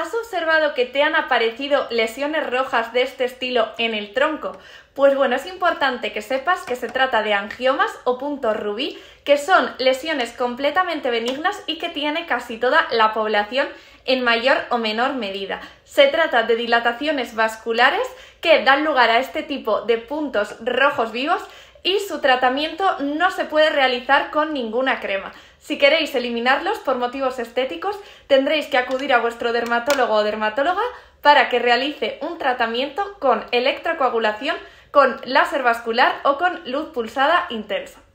¿Has observado que te han aparecido lesiones rojas de este estilo en el tronco? Pues bueno, es importante que sepas que se trata de angiomas o puntos rubí, que son lesiones completamente benignas y que tiene casi toda la población en mayor o menor medida. Se trata de dilataciones vasculares que dan lugar a este tipo de puntos rojos vivos y su tratamiento no se puede realizar con ninguna crema. Si queréis eliminarlos por motivos estéticos, tendréis que acudir a vuestro dermatólogo o dermatóloga para que realice un tratamiento con electrocoagulación, con láser vascular o con luz pulsada intensa.